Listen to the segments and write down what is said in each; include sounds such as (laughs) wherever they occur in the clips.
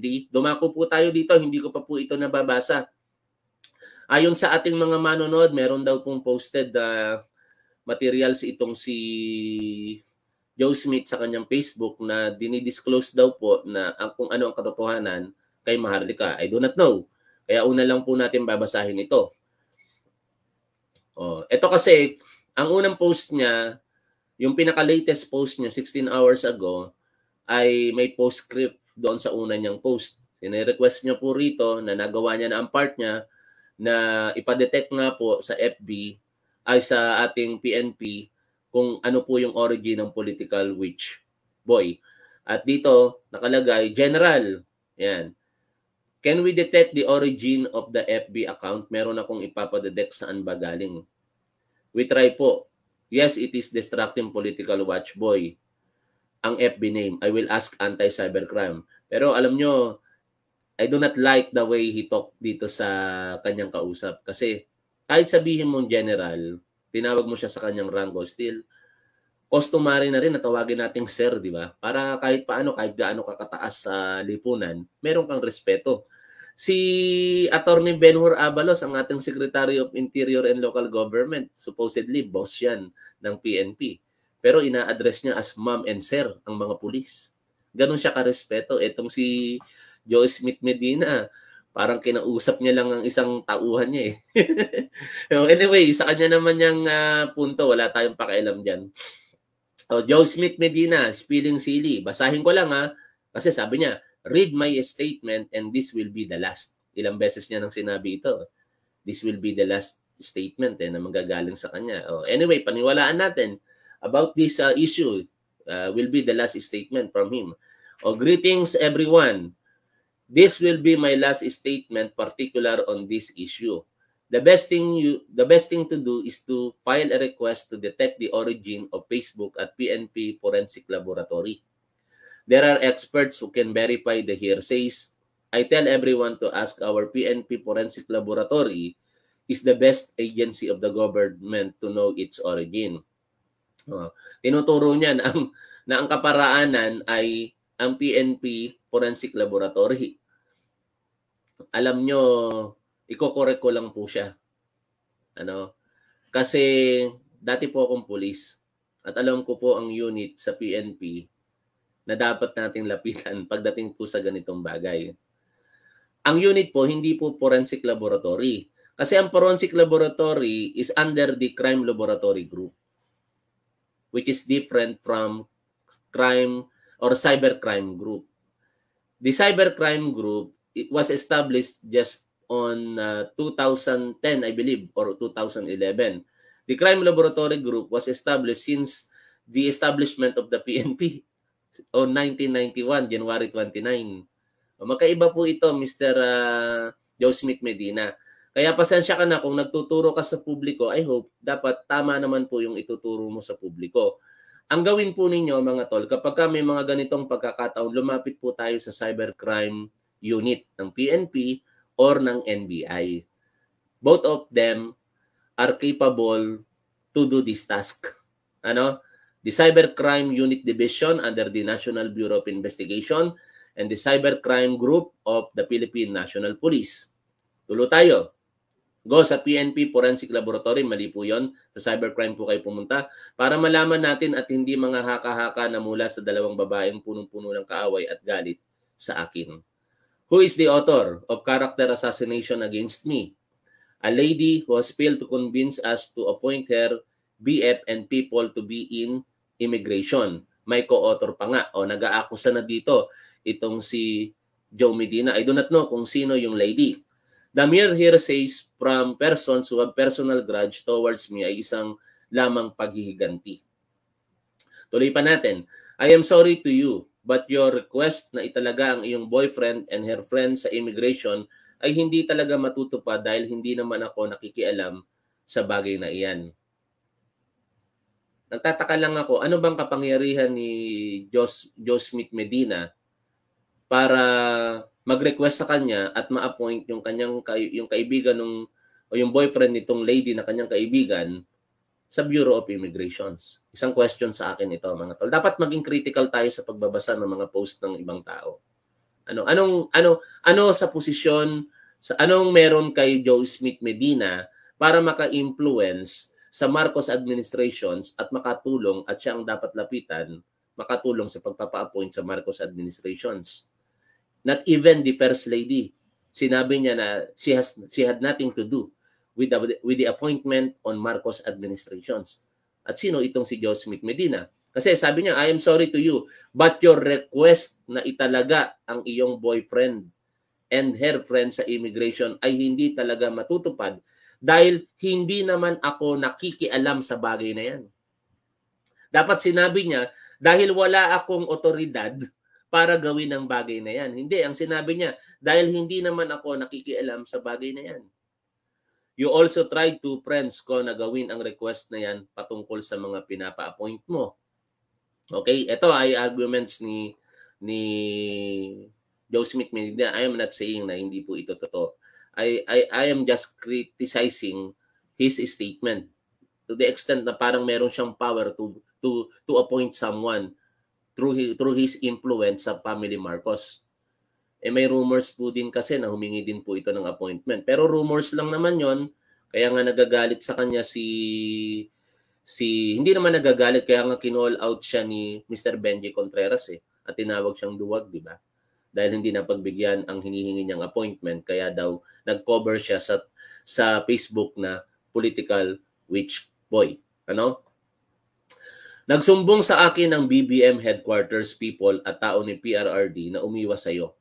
Hindi, dumako po tayo dito, hindi ko pa po ito nababasa. Ayon sa ating mga manonood, meron daw pong posted uh, materials itong si Joe Smith sa kanyang Facebook na dinidisclose daw po na ang, kung ano ang katotohanan kay Maharlika. I do not know. Kaya una lang po natin babasahin ito. Oh, ito kasi, ang unang post niya, yung pinaka-latest post niya 16 hours ago, ay may postscript doon sa una niyang post. Sinirequest request niya po rito na nagawa niya na ang part niya na ipadetect nga po sa FB ay sa ating PNP kung ano po yung origin ng political witch boy. At dito nakalagay general. Yan. Can we detect the origin of the FB account? Meron akong ipapadetect saan ba galing. We try po. Yes, it is distracting political watch boy ang FB name. I will ask anti-cybercrime. Pero alam nyo, I do not like the way he talk dito sa kanyang kausap. Kasi kahit sabihin mong general, tinawag mo siya sa kanyang rango, still, customary na rin na tawagin nating sir, di ba? Para kahit paano, kahit gaano kakataas sa lipunan, meron kang respeto. Si Attorney Benhur Abalos, ang ating Secretary of Interior and Local Government, supposedly boss yan ng PNP. Pero ina-address niya as ma'am and sir ang mga pulis. Ganon siya karespeto. Etong si Joe Smith Medina, parang kinausap niya lang ang isang tauhan niya eh. (laughs) anyway, sa kanya naman yung uh, ah, punto, wala tayong pakialam dyan. Oh, Joe Smith Medina, spilling silly. Basahin ko lang ha, ah. kasi sabi niya, read my statement and this will be the last. Ilang beses niya nang sinabi ito. This will be the last statement eh, na magagaling sa kanya. Oh, anyway, paniwalaan natin about this uh, issue uh, will be the last statement from him. Oh, greetings everyone. This will be my last statement particular on this issue. The best thing you the best thing to do is to file a request to detect the origin of Facebook at PNP Forensic Laboratory. There are experts who can verify the hearsays. I tell everyone to ask our PNP Forensic Laboratory is the best agency of the government to know its origin tinuturo niya na ang, na ang kaparaanan ay ang PNP Forensic Laboratory. Alam nyo, ikokorek ko lang po siya. Ano? Kasi dati po akong pulis at alam ko po ang unit sa PNP na dapat nating lapitan (laughs) pagdating po sa ganitong bagay. Ang unit po hindi po forensic laboratory kasi ang forensic laboratory is under the crime laboratory group which is different from crime or cybercrime group. The cybercrime group it was established just on uh, 2010, I believe, or 2011. The crime laboratory group was established since the establishment of the PNP (laughs) on 1991, January 29. Magkaiba po ito, Mr. Uh, Joe Smith Medina. Kaya pasensya ka na kung nagtuturo ka sa publiko, I hope dapat tama naman po yung ituturo mo sa publiko. Ang gawin po ninyo mga tol, kapag ka may mga ganitong pagkakataon, lumapit po tayo sa cybercrime unit ng PNP or ng NBI. Both of them are capable to do this task. Ano? The Cybercrime Unit Division under the National Bureau of Investigation and the Cybercrime Group of the Philippine National Police. Tulo tayo. Go sa PNP Forensic Laboratory, mali po yun. Sa cybercrime po kayo pumunta para malaman natin at hindi mga haka-haka na mula sa dalawang babaeng punong-puno ng kaaway at galit sa akin. Who is the author of character assassination against me? A lady who has failed to convince us to appoint her BF and people to be in immigration. May co-author pa nga. O, nag-aakusa na dito itong si Joe Medina. I do not know kung sino yung lady The mere hearsays from persons who have personal grudge towards me ay isang lamang paghihiganti. Tuloy pa natin. I am sorry to you, but your request na italaga ang iyong boyfriend and her friend sa immigration ay hindi talaga matutupad dahil hindi naman ako nakikialam sa bagay na iyan. Nagtataka lang ako, ano bang kapangyarihan ni Jos, Jos Smith Medina para mag-request sa kanya at ma-appoint yung kanyang yung kaibigan nung o yung boyfriend nitong lady na kanyang kaibigan sa Bureau of Immigrations. Isang question sa akin ito mga tol. Dapat maging critical tayo sa pagbabasa ng mga post ng ibang tao. Ano anong ano ano sa posisyon sa anong meron kay Joe Smith Medina para maka-influence sa Marcos administrations at makatulong at siya ang dapat lapitan makatulong sa pagpapa-appoint sa Marcos administrations. Not even the first lady. Sinabi niya na she has she had nothing to do with the, with the appointment on Marcos administrations. At sino itong si Joe Smith Medina? Kasi sabi niya, I am sorry to you, but your request na italaga ang iyong boyfriend and her friend sa immigration ay hindi talaga matutupad dahil hindi naman ako nakikialam sa bagay na yan. Dapat sinabi niya, dahil wala akong otoridad para gawin ang bagay na yan. Hindi, ang sinabi niya, dahil hindi naman ako nakikialam sa bagay na yan. You also tried to friends ko na gawin ang request na yan patungkol sa mga pinapa-appoint mo. Okay, ito ay arguments ni ni Joe Smith. I am not saying na hindi po ito totoo. I, I, I am just criticizing his statement to the extent na parang meron siyang power to to to appoint someone through his, through his influence sa family Marcos. Eh may rumors po din kasi na humingi din po ito ng appointment. Pero rumors lang naman yon Kaya nga nagagalit sa kanya si si hindi naman nagagalit kaya nga kinall out siya ni Mr. Benji Contreras eh at tinawag siyang duwag, di ba? Dahil hindi napagbigyan ang hinihingi niyang appointment kaya daw nag-cover siya sa sa Facebook na political witch boy. Ano? Nagsumbong sa akin ng BBM headquarters people at tao ni PRRD na umiwas sa iyo.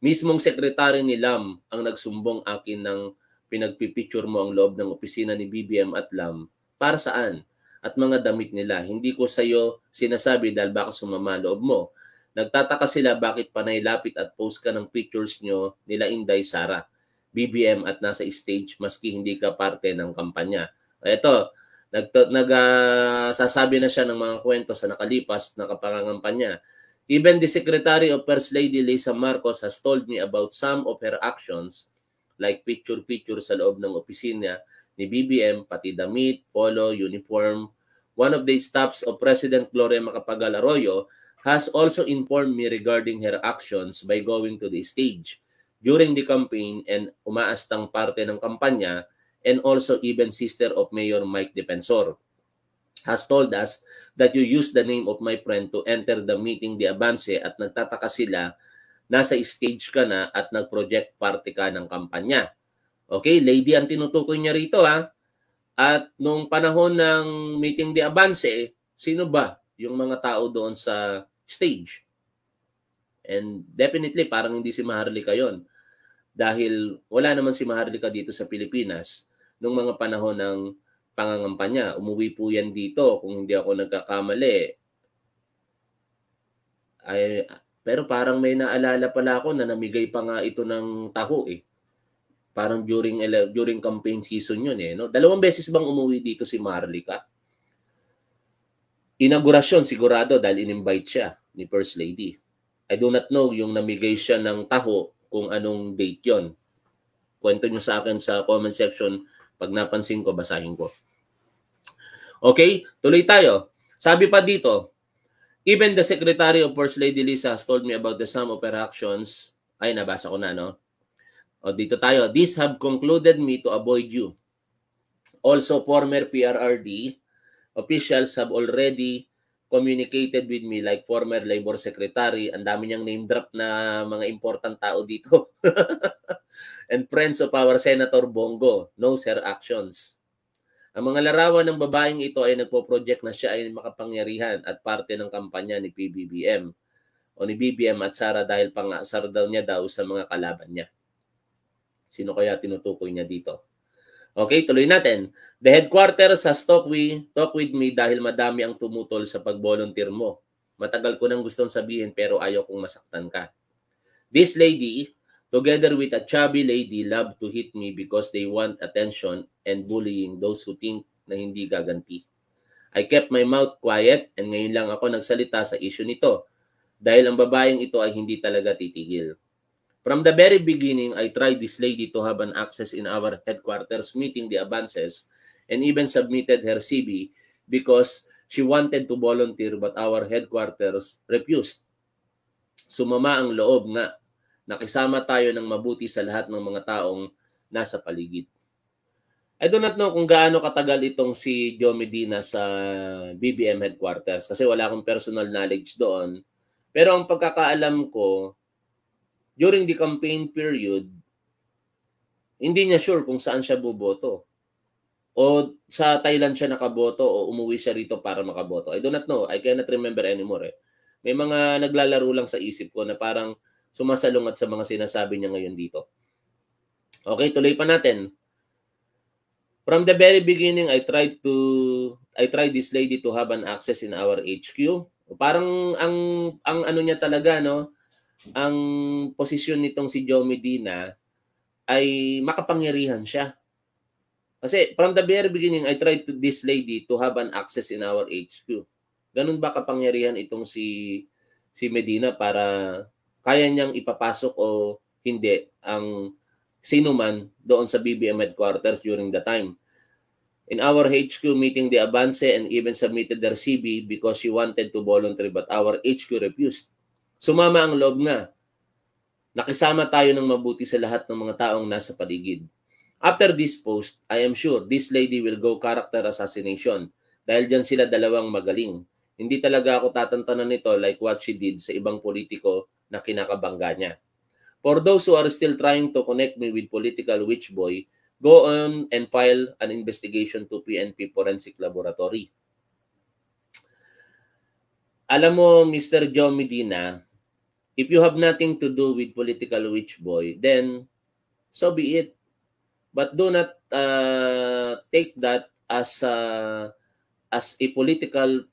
Mismong sekretary ni Lam ang nagsumbong akin ng pinagpipicture mo ang loob ng opisina ni BBM at Lam para saan at mga damit nila. Hindi ko sa iyo sinasabi dahil baka sumama loob mo. Nagtataka sila bakit panaylapit at post ka ng pictures nyo nila Inday Sara, BBM at nasa stage maski hindi ka parte ng kampanya. Ito, Nagsasabi nag, uh, na siya ng mga kwento sa nakalipas na kapangangampanya. Even the Secretary of First Lady Lisa Marcos has told me about some of her actions like picture-picture sa loob ng opisina ni BBM, pati damit, polo, uniform. One of the staffs of President Gloria Macapagal Arroyo has also informed me regarding her actions by going to the stage during the campaign and umaastang parte ng kampanya and also even sister of Mayor Mike Defensor, has told us that you used the name of my friend to enter the meeting di Avance at nagtataka sila nasa stage ka na at nag-project party ka ng kampanya. Okay, lady ang tinutukoy niya rito ha. At nung panahon ng meeting di Avance, sino ba yung mga tao doon sa stage? And definitely parang hindi si Maharlika yon dahil wala naman si Maharlika dito sa Pilipinas nung mga panahon ng pangangampanya. Umuwi po yan dito kung hindi ako nagkakamali. Ay, pero parang may naalala pala ako na namigay pa nga ito ng taho eh. Parang during during campaign season yun eh. No? Dalawang beses bang umuwi dito si Marlica? Inaugurasyon sigurado dahil in-invite siya ni First Lady. I do not know yung namigay siya ng taho kung anong date yon. Kwento nyo sa akin sa comment section pag napansin ko, basahin ko. Okay, tuloy tayo. Sabi pa dito, even the Secretary of First Lady Lisa has told me about the sum of her actions. Ay, nabasa ko na, no? O, dito tayo. These have concluded me to avoid you. Also, former PRRD officials have already communicated with me like former labor secretary, ang dami niyang name drop na mga important tao dito. (laughs) And friends of our Senator Bongo knows her actions. Ang mga larawan ng babaeng ito ay nagpo-project na siya ay makapangyarihan at parte ng kampanya ni PBBM o ni BBM at Sara dahil pangasar daw niya daw sa mga kalaban niya. Sino kaya tinutukoy niya dito? Okay, tuloy natin. The headquarters has talked with, talk with me dahil madami ang tumutol sa pag-volunteer mo. Matagal ko nang gustong sabihin pero ayaw kong masaktan ka. This lady, together with a chubby lady, love to hit me because they want attention and bullying those who think na hindi gaganti. I kept my mouth quiet and ngayon lang ako nagsalita sa issue nito dahil ang babaeng ito ay hindi talaga titigil. From the very beginning, I tried this lady to have an access in our headquarters meeting the advances and even submitted her CV because she wanted to volunteer but our headquarters refused. Sumama ang loob nga. Nakisama tayo ng mabuti sa lahat ng mga taong nasa paligid. I do not know kung gaano katagal itong si Joe Medina sa BBM headquarters kasi wala akong personal knowledge doon. Pero ang pagkakaalam ko, during the campaign period, hindi niya sure kung saan siya boboto. O sa Thailand siya nakaboto o umuwi siya rito para makaboto. I do not know. I cannot remember anymore. Eh. May mga naglalaro lang sa isip ko na parang sumasalungat sa mga sinasabi niya ngayon dito. Okay, tuloy pa natin. From the very beginning, I tried to I tried this lady to have an access in our HQ. Parang ang ang ano niya talaga no, ang posisyon nitong si Joe Medina ay makapangyarihan siya. Kasi from the very beginning, I tried to this lady to have an access in our HQ. Ganun ba kapangyarihan itong si si Medina para kaya niyang ipapasok o hindi ang sino man doon sa BBM headquarters during the time. In our HQ meeting, the advance and even submitted their CV because she wanted to volunteer but our HQ refused. Sumama ang loob na nakisama tayo ng mabuti sa lahat ng mga taong nasa paligid. After this post, I am sure this lady will go character assassination dahil dyan sila dalawang magaling. Hindi talaga ako tatantanan nito like what she did sa ibang politiko na kinakabangga niya. For those who are still trying to connect me with political witch boy, go on and file an investigation to PNP Forensic Laboratory. Alam mo, Mr. Joe Medina, if you have nothing to do with political witch boy, then so be it. But do not uh, take that as a, uh, as a political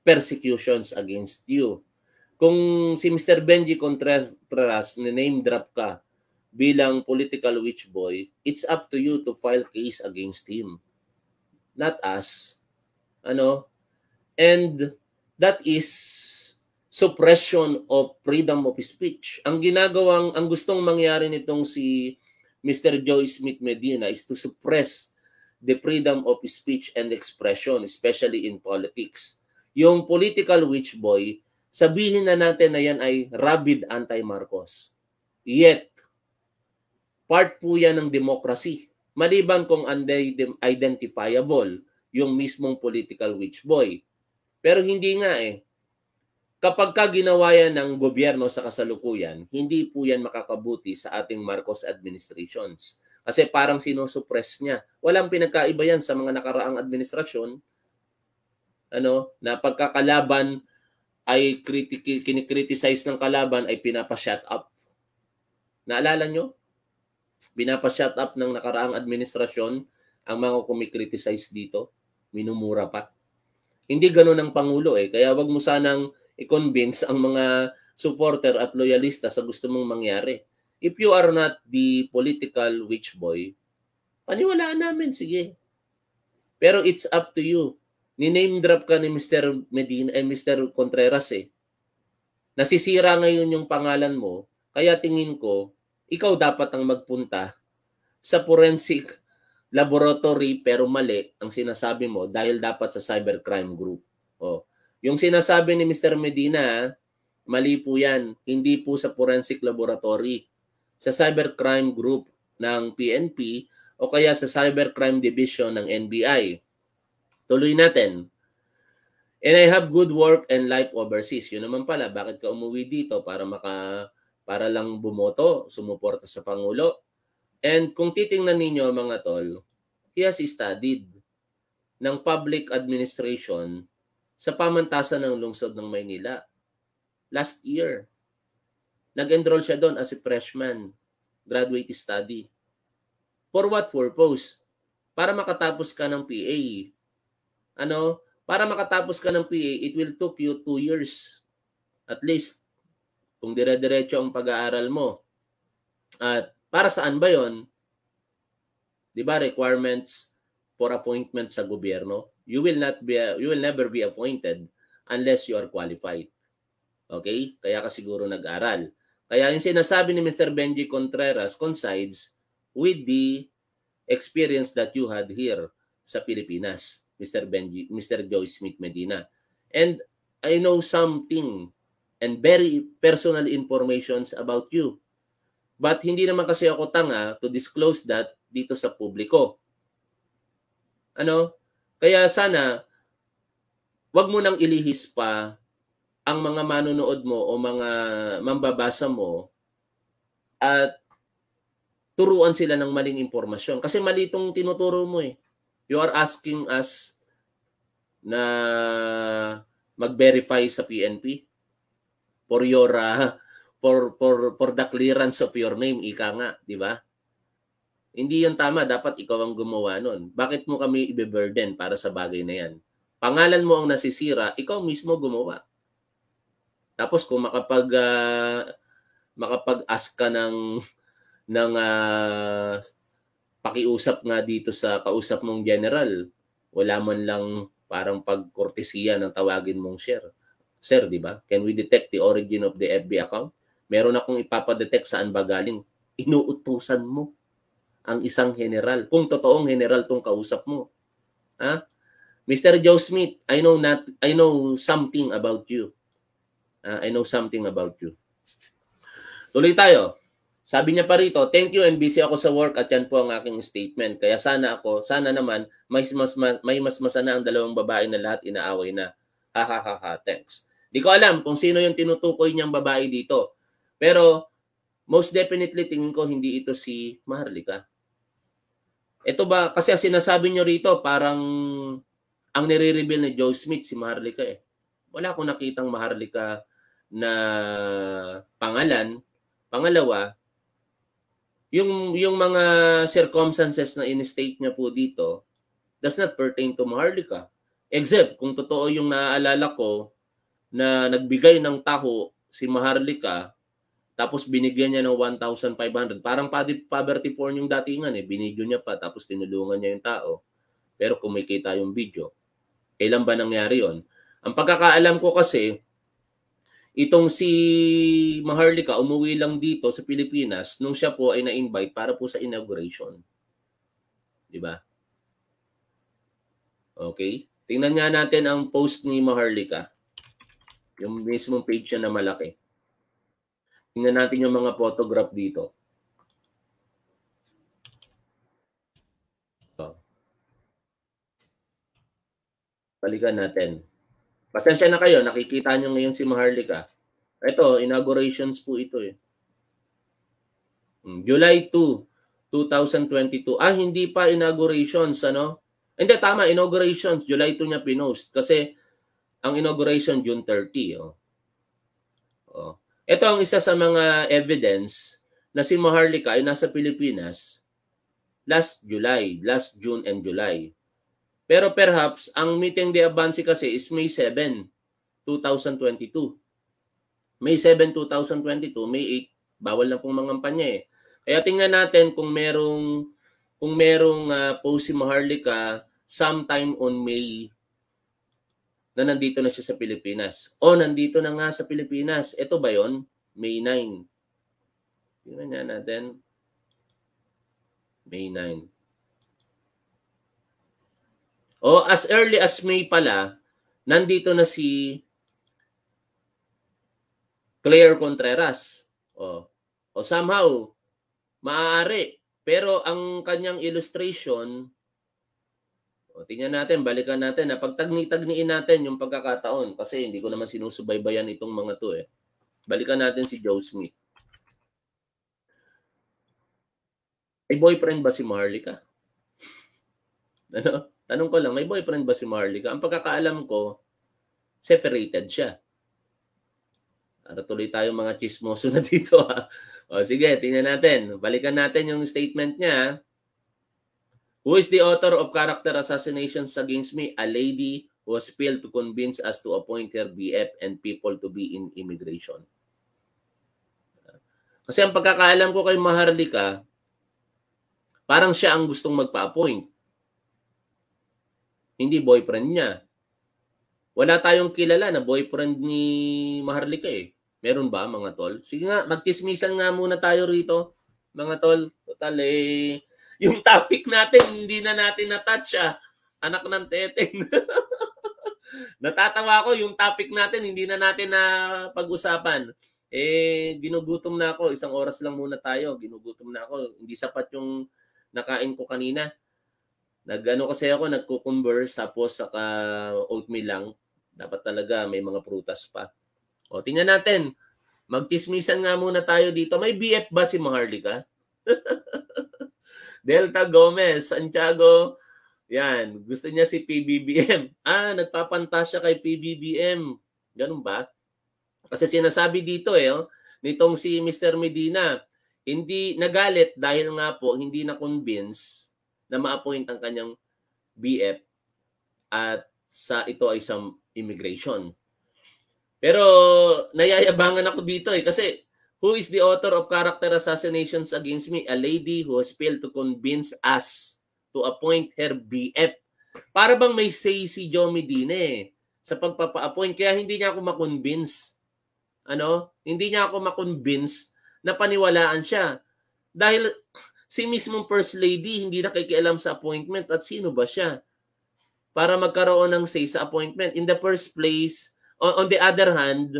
persecutions against you. Kung si Mr. Benji Contreras ni-name drop ka bilang political witch boy, it's up to you to file case against him. Not us. Ano? And that is suppression of freedom of speech. Ang ginagawang, ang gustong mangyari nitong si Mr. Joe Smith Medina is to suppress the freedom of speech and expression, especially in politics. Yung political witch boy, sabihin na natin na yan ay rabid anti-Marcos. Yet, part po yan ng democracy. Maliban kung identifiable yung mismong political witch boy. Pero hindi nga eh Kapag ka ginawa yan ng gobyerno sa kasalukuyan, hindi po yan makakabuti sa ating Marcos administrations. Kasi parang sinusupress niya. Walang pinagkaiba yan sa mga nakaraang administrasyon ano, na pagkakalaban ay critic, kinikriticize ng kalaban ay pinapa-shut up. Naalala nyo? Pinapa-shut up ng nakaraang administrasyon ang mga kumikriticize dito. Minumura pa. Hindi ganun ang Pangulo eh. Kaya wag mo sanang i-convince ang mga supporter at loyalista sa gusto mong mangyari. If you are not the political witch boy, paniwalaan namin, sige. Pero it's up to you. Ni-name drop ka ni Mr. Medina, eh, Mr. Contreras eh. Nasisira ngayon yung pangalan mo, kaya tingin ko, ikaw dapat ang magpunta sa forensic laboratory pero mali ang sinasabi mo dahil dapat sa cybercrime group. Oh. Yung sinasabi ni Mr. Medina, mali po yan. Hindi po sa forensic laboratory. Sa cybercrime group ng PNP o kaya sa cybercrime division ng NBI. Tuloy natin. And I have good work and life overseas. Yun naman pala, bakit ka umuwi dito para maka para lang bumoto, sumuporta sa pangulo. And kung titingnan ninyo mga tol, he has studied ng public administration sa pamantasan ng lungsod ng Maynila. Last year, nag-enroll siya doon as a freshman, graduate study. For what purpose? Para makatapos ka ng PA. Ano? Para makatapos ka ng PA, it will took you two years at least kung dire-diretso ang pag-aaral mo. At para saan ba yon? Di ba requirements for appointment sa gobyerno, you will not be you will never be appointed unless you are qualified. Okay? Kaya ka siguro nag-aral. Kaya yung sinasabi ni Mr. Benji Contreras coincides with the experience that you had here sa Pilipinas, Mr. Benji, Mr. Joy Smith Medina. And I know something and very personal informations about you. But hindi naman kasi ako tanga to disclose that dito sa publiko. Ano? Kaya sana, wag mo nang ilihis pa ang mga manonood mo o mga mambabasa mo at turuan sila ng maling impormasyon. Kasi mali itong tinuturo mo eh. You are asking us na mag-verify sa PNP for your uh, for for for the clearance of your name ika nga, di ba? Hindi yon tama, dapat ikaw ang gumawa nun. Bakit mo kami i burden para sa bagay na yan? Pangalan mo ang nasisira, ikaw mismo gumawa. Tapos kung makapag uh, makapag-ask ka ng (laughs) ng uh, pakiusap nga dito sa kausap mong general, wala man lang parang pagkortesiya ng tawagin mong share. Sir, di ba? Can we detect the origin of the FB account? Meron akong ipapadetect saan ba galing. Inuutusan mo ang isang general. Kung totoong general tong kausap mo. Ha? Mr. Joe Smith, I know not I know something about you. Uh, I know something about you. Tuloy tayo. Sabi niya pa rito, thank you and busy ako sa work at yan po ang aking statement. Kaya sana ako, sana naman, may mas, mas, may mas masana ang dalawang babae na lahat inaaway na. Ha ha ha ha, thanks. Di ko alam kung sino yung tinutukoy niyang babae dito. Pero most definitely tingin ko hindi ito si Maharlika. Ito ba, kasi sinasabi nyo rito, parang ang nire-reveal ni Joe Smith, si Maharlika eh. Wala akong nakitang Maharlika na pangalan. Pangalawa, yung, yung mga circumstances na in-state niya po dito does not pertain to Maharlika. Except kung totoo yung naaalala ko na nagbigay ng taho si Maharlika tapos binigyan niya ng 1,500. Parang poverty porn yung datingan eh. Binigyan niya pa tapos tinulungan niya yung tao. Pero kumikita yung video. Kailan ba nangyari yon? Ang pagkakaalam ko kasi, itong si Maharlika umuwi lang dito sa Pilipinas nung siya po ay na-invite para po sa inauguration. 'Di ba? Okay? Tingnan nga natin ang post ni Maharlika. Yung mismong page niya na malaki. Tingnan natin yung mga photograph dito. Balikan natin. Pasensya na kayo, nakikita nyo ngayon si Maharlika. Ito, inaugurations po ito eh. Hmm, July 2, 2022. Ah, hindi pa inaugurations, ano? Hindi, tama, inaugurations. July 2 niya pinost. Kasi ang inauguration June 30. Oh. Oh. Ito ang isa sa mga evidence na si Maharlika ay nasa Pilipinas last July, last June and July. Pero perhaps ang meeting de Avance kasi is May 7, 2022. May 7, 2022, May 8, bawal na pong mangampanya eh. Kaya tingnan natin kung merong kung merong uh, post si Maharlika sometime on May na nandito na siya sa Pilipinas. O nandito na nga sa Pilipinas. Ito ba yon? May 9. Tingnan nga natin. May 9. O as early as May pala, nandito na si Claire Contreras. O, o somehow, maaari. Pero ang kanyang illustration o, tingnan natin, balikan natin, na pagtagni-tagniin natin yung pagkakataon kasi hindi ko naman sinusubaybayan itong mga to eh. Balikan natin si Joe Smith. May boyfriend ba si Marlica? (laughs) ano? Tanong ko lang, may boyfriend ba si Marlica? Ang pagkakaalam ko, separated siya. Para tuloy tayo mga chismoso na (laughs) dito ha. O sige, tingnan natin. Balikan natin yung statement niya. Who is the author of character assassinations against me? A lady who was failed to convince us to appoint her BF and people to be in immigration. Kasi ang pagkakaalam ko kay Maharlika, parang siya ang gustong magpa-appoint. Hindi boyfriend niya. Wala tayong kilala na boyfriend ni Maharlika eh. Meron ba mga tol? Sige nga, magtismisan nga muna tayo rito mga tol. Total eh, yung topic natin, hindi na natin na-touch ah. Anak ng teteng. (laughs) Natatawa ko yung topic natin, hindi na natin na pag-usapan. Eh, ginugutom na ako. Isang oras lang muna tayo. Ginugutom na ako. Hindi sapat yung nakain ko kanina. Nagano kasi ako, nagkukumber, tapos saka oatmeal lang. Dapat talaga may mga prutas pa. O, tingnan natin. Magtismisan nga muna tayo dito. May BF ba si Maharlika? (laughs) Delta Gomez, Santiago, yan, gusto niya si PBBM. (laughs) Ah, nagpapanta siya kay PBBM. Ganun ba? Kasi sinasabi dito eh, oh, nitong si Mr. Medina, hindi nagalit dahil nga po hindi na convince na ma-appoint ang kanyang BF at sa ito ay sa immigration. Pero nayayabangan ako dito eh kasi Who is the author of character assassinations against me? A lady who has failed to convince us to appoint her BF. Para bang may say si Joe Medina eh, sa pagpapa-appoint. Kaya hindi niya ako makonvince. Ano? Hindi niya ako makonvince na paniwalaan siya. Dahil si mismong First Lady hindi nakikialam sa appointment at sino ba siya? Para magkaroon ng say sa appointment. In the first place, on the other hand,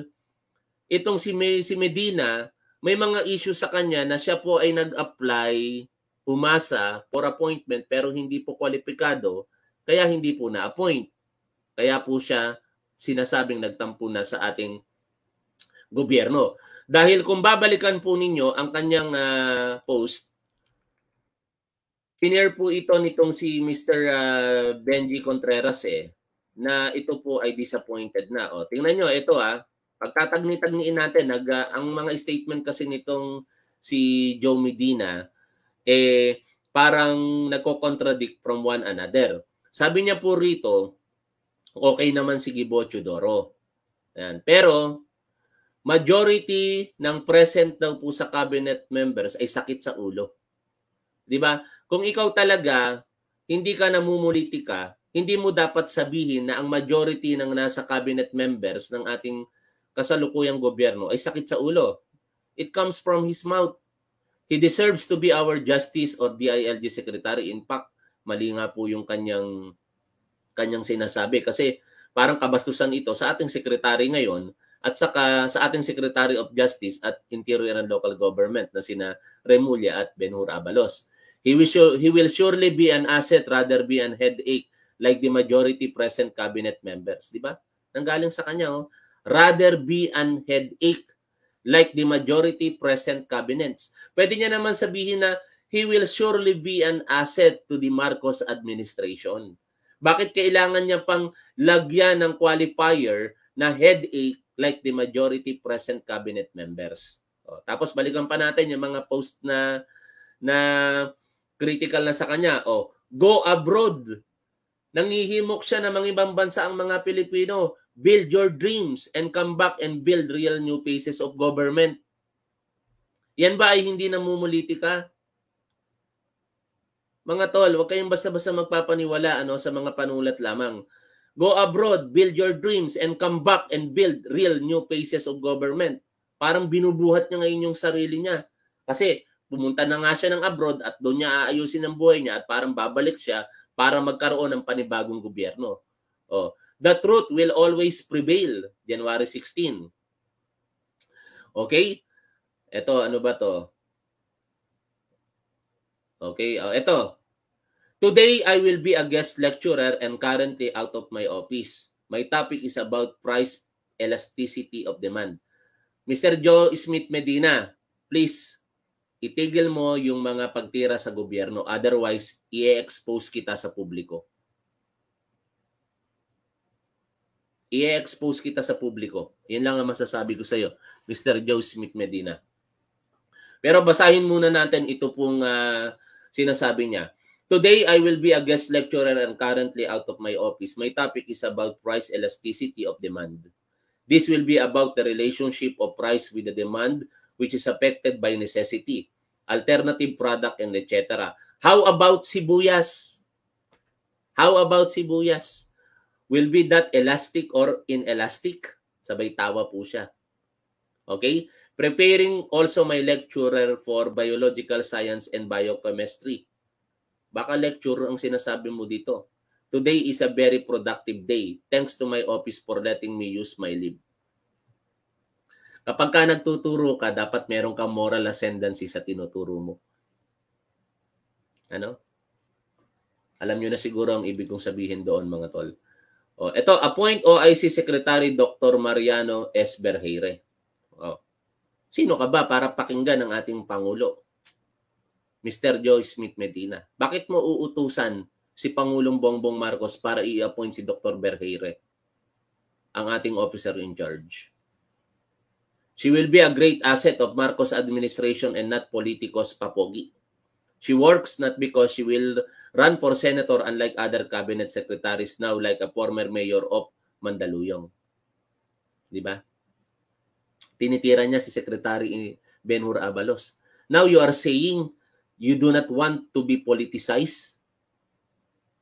itong si, May, si Medina, may mga issue sa kanya na siya po ay nag-apply umasa for appointment pero hindi po kwalipikado kaya hindi po na-appoint. Kaya po siya sinasabing nagtampo na sa ating gobyerno. Dahil kung babalikan po ninyo ang kanyang uh, post, pinare po ito nitong si Mr. Uh, ah, Benji Contreras eh, na ito po ay disappointed na. O, tingnan nyo, ito ah, pagtatagni-tagniin natin, nag, uh, ang mga statement kasi nitong si Joe Medina, eh, parang nagko-contradict from one another. Sabi niya po rito, okay naman si Gibo Chudoro. Ayan. Pero, majority ng present daw po sa cabinet members ay sakit sa ulo. 'Di ba? Kung ikaw talaga hindi ka namumulitika, hindi mo dapat sabihin na ang majority ng nasa cabinet members ng ating kasalukuyang gobyerno ay sakit sa ulo. It comes from his mouth. He deserves to be our justice or DILG secretary. In fact, mali nga po yung kanyang kanyang sinasabi kasi parang kabastusan ito sa ating secretary ngayon at saka sa ating Secretary of Justice at Interior and Local Government na sina Remulla at Benhur Abalos. He will, he will surely be an asset rather be an headache like the majority present cabinet members, di ba? Nanggaling sa kanya, oh rather be an headache like the majority present cabinets. Pwede niya naman sabihin na he will surely be an asset to the Marcos administration. Bakit kailangan niya pang lagyan ng qualifier na headache like the majority present cabinet members? O, tapos balikan pa natin yung mga post na na critical na sa kanya. O, go abroad. Nangihimok siya ng mga ibang bansa ang mga Pilipino build your dreams and come back and build real new faces of government. Yan ba ay hindi namumuliti ka? Mga tol, huwag kayong basta-basta magpapaniwala ano, sa mga panulat lamang. Go abroad, build your dreams, and come back and build real new faces of government. Parang binubuhat niya ngayon yung sarili niya. Kasi pumunta na nga siya ng abroad at doon niya aayusin ang buhay niya at parang babalik siya para magkaroon ng panibagong gobyerno. Oh, The truth will always prevail. January 16. Okay? Ito, ano ba to? Okay, uh, ah, ito. Today, I will be a guest lecturer and currently out of my office. My topic is about price elasticity of demand. Mr. Joe Smith Medina, please, itigil mo yung mga pagtira sa gobyerno. Otherwise, i-expose kita sa publiko. i-expose kita sa publiko. Yan lang ang masasabi ko sa iyo, Mr. Joe Smith Medina. Pero basahin muna natin ito pong uh, sinasabi niya. Today, I will be a guest lecturer and currently out of my office. My topic is about price elasticity of demand. This will be about the relationship of price with the demand which is affected by necessity, alternative product, and etc. How about sibuyas? How about sibuyas? will be that elastic or inelastic. Sabay tawa po siya. Okay? Preparing also my lecturer for biological science and biochemistry. Baka lecturer ang sinasabi mo dito. Today is a very productive day. Thanks to my office for letting me use my leave. Kapag ka nagtuturo ka, dapat meron kang moral ascendancy sa tinuturo mo. Ano? Alam nyo na siguro ang ibig kong sabihin doon mga tol. Oh, ito, appoint OIC Secretary Dr. Mariano S. Berheire. Oh. Sino ka ba para pakinggan ang ating Pangulo? Mr. Joy Smith Medina. Bakit mo uutusan si Pangulong Bongbong Marcos para i-appoint si Dr. Berheire, ang ating officer in charge? She will be a great asset of Marcos administration and not politicos papogi. She works not because she will Run for senator unlike other cabinet secretaries now like a former mayor of Mandaluyong. Di ba? Tinitira niya si Secretary Benhur Abalos. Now you are saying you do not want to be politicized.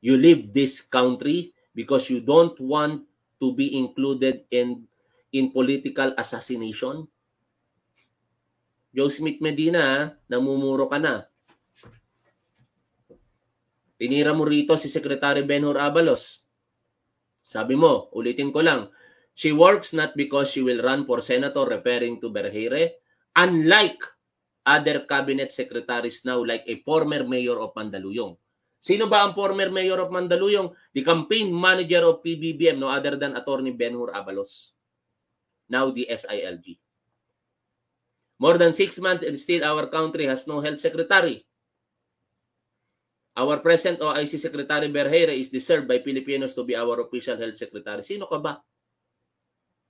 You leave this country because you don't want to be included in in political assassination. Joe Smith Medina, namumuro ka na. Pinira mo rito si Secretary Benhur Abalos. Sabi mo, ulitin ko lang, she works not because she will run for senator referring to Berhere, unlike other cabinet secretaries now like a former mayor of Mandaluyong. Sino ba ang former mayor of Mandaluyong? The campaign manager of PBBM, no other than attorney Benhur Abalos. Now the SILG. More than six months and still our country has no health secretary. Our present OIC Secretary Berheira is deserved by Filipinos to be our official health secretary. Sino ka ba?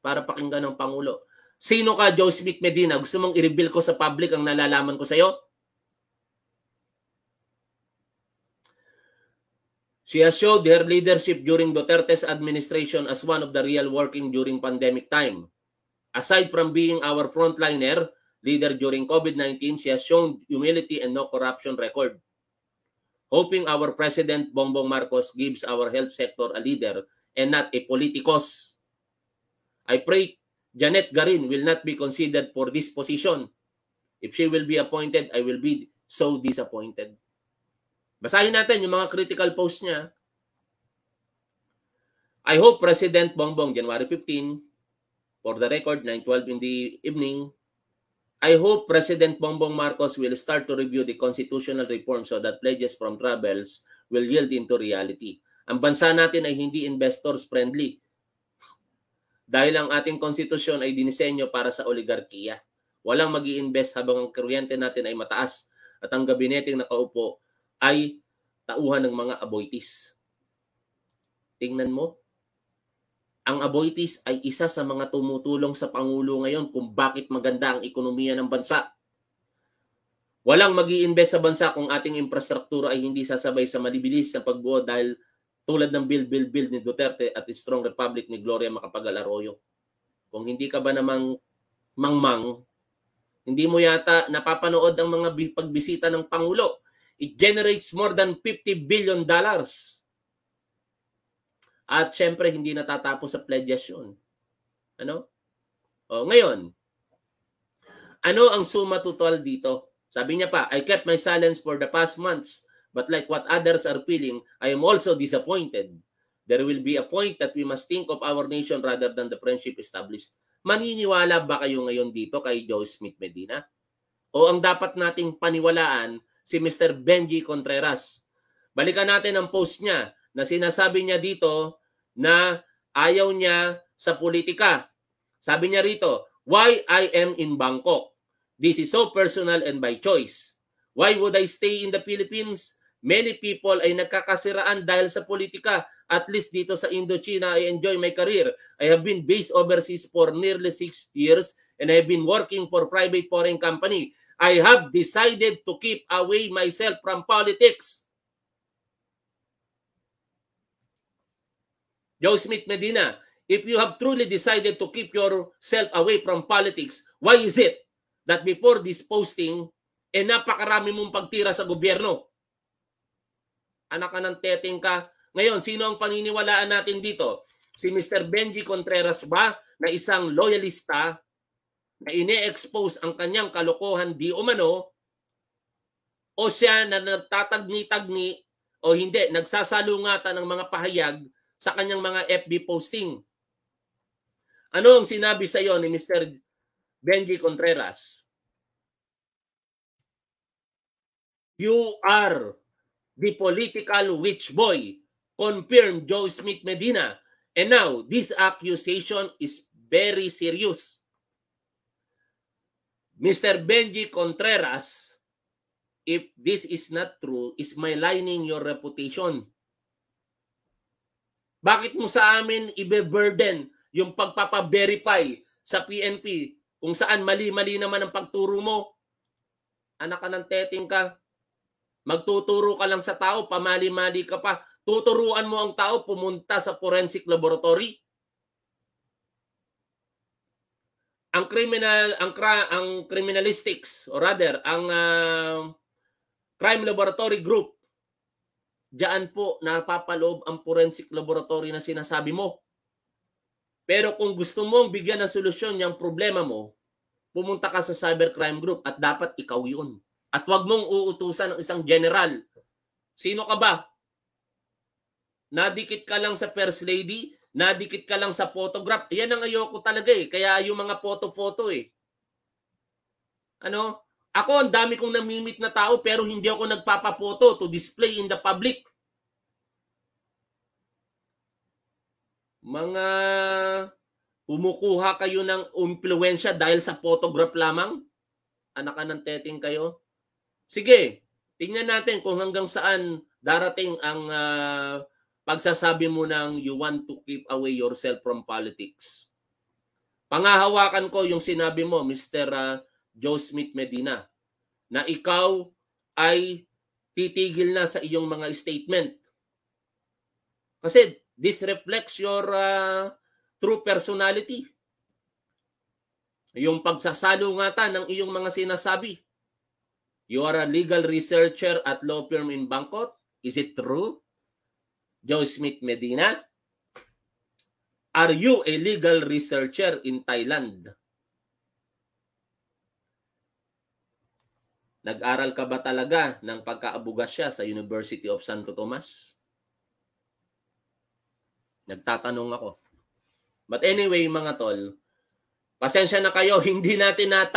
Para pakinggan ng Pangulo. Sino ka, Joseph Medina? Gusto mong i-reveal ko sa public ang nalalaman ko sa'yo? She has showed her leadership during Duterte's administration as one of the real working during pandemic time. Aside from being our frontliner, leader during COVID-19, she has shown humility and no corruption record hoping our President Bongbong Marcos gives our health sector a leader and not a politikos. I pray Janet Garin will not be considered for this position. If she will be appointed, I will be so disappointed. Basahin natin yung mga critical post niya. I hope President Bongbong, January 15, for the record, 9.12 in the evening, I hope President Bongbong Marcos will start to review the constitutional reform so that pledges from travels will yield into reality. Ang bansa natin ay hindi investors friendly dahil ang ating konstitusyon ay dinisenyo para sa oligarkiya. Walang mag invest habang ang kuryente natin ay mataas at ang gabineteng nakaupo ay tauhan ng mga aboitis. Tingnan mo, ang aboitiz ay isa sa mga tumutulong sa Pangulo ngayon kung bakit maganda ang ekonomiya ng bansa. Walang mag invest sa bansa kung ating infrastruktura ay hindi sasabay sa malibilis na pagbuo dahil tulad ng Build, Build, Build ni Duterte at Strong Republic ni Gloria Macapagal Arroyo. Kung hindi ka ba namang mangmang, hindi mo yata napapanood ang mga pagbisita ng Pangulo. It generates more than 50 billion dollars at syempre, hindi natatapos sa pledges yun. Ano? O, ngayon, ano ang suma total dito? Sabi niya pa, I kept my silence for the past months, but like what others are feeling, I am also disappointed. There will be a point that we must think of our nation rather than the friendship established. Maniniwala ba kayo ngayon dito kay Joe Smith Medina? O ang dapat nating paniwalaan si Mr. Benji Contreras? Balikan natin ang post niya na sinasabi niya dito na ayaw niya sa politika. Sabi niya rito, why I am in Bangkok? This is so personal and by choice. Why would I stay in the Philippines? Many people ay nagkakasiraan dahil sa politika. At least dito sa Indochina, I enjoy my career. I have been based overseas for nearly six years and I have been working for private foreign company. I have decided to keep away myself from politics. Joe Smith Medina, if you have truly decided to keep yourself away from politics, why is it that before this posting, eh napakarami mong pagtira sa gobyerno? Anak ka ng teteng ka. Ngayon, sino ang paniniwalaan natin dito? Si Mr. Benji Contreras ba na isang loyalista na ine-expose ang kanyang kalokohan di umano o siya na nagtatagni-tagni o hindi, nagsasalungatan ng mga pahayag sa kanyang mga FB posting. Ano ang sinabi sa iyo ni Mr. Benji Contreras? You are the political witch boy, confirmed Joe Smith Medina. And now, this accusation is very serious. Mr. Benji Contreras, if this is not true, is maligning your reputation. Bakit mo sa amin ibe-burden yung pagpapa-verify sa PNP kung saan mali-mali naman ang pagturo mo? Anak ka ng teting ka. Magtuturo ka lang sa tao, pamali-mali ka pa. Tuturuan mo ang tao pumunta sa forensic laboratory. ang criminal ang ang criminalistics or rather ang uh, crime laboratory group diyan po napapaloob ang forensic laboratory na sinasabi mo. Pero kung gusto mong bigyan ng solusyon yung problema mo, pumunta ka sa cybercrime group at dapat ikaw yun. At wag mong uutusan ng isang general. Sino ka ba? Nadikit ka lang sa first lady, nadikit ka lang sa photograph. Yan ang ayoko talaga eh. Kaya yung mga photo-photo eh. Ano? Ako, ang dami kong namimit na tao pero hindi ako nagpapapoto to display in the public. Mga umukuha kayo ng impluensya dahil sa photograph lamang? Anak ng teting kayo? Sige, tingnan natin kung hanggang saan darating ang uh, pagsasabi mo ng you want to keep away yourself from politics. Pangahawakan ko yung sinabi mo, Mr. Uh, ah, Joe Smith Medina, na ikaw ay titigil na sa iyong mga statement. Kasi this reflects your uh, true personality. Yung pagsasalungatan ng iyong mga sinasabi. You are a legal researcher at law firm in Bangkok. Is it true? Joe Smith Medina? Are you a legal researcher in Thailand? Nag-aral ka ba talaga ng siya sa University of Santo Tomas? Nagtatanong ako. But anyway, mga tol, pasensya na kayo, (laughs) hindi natin natin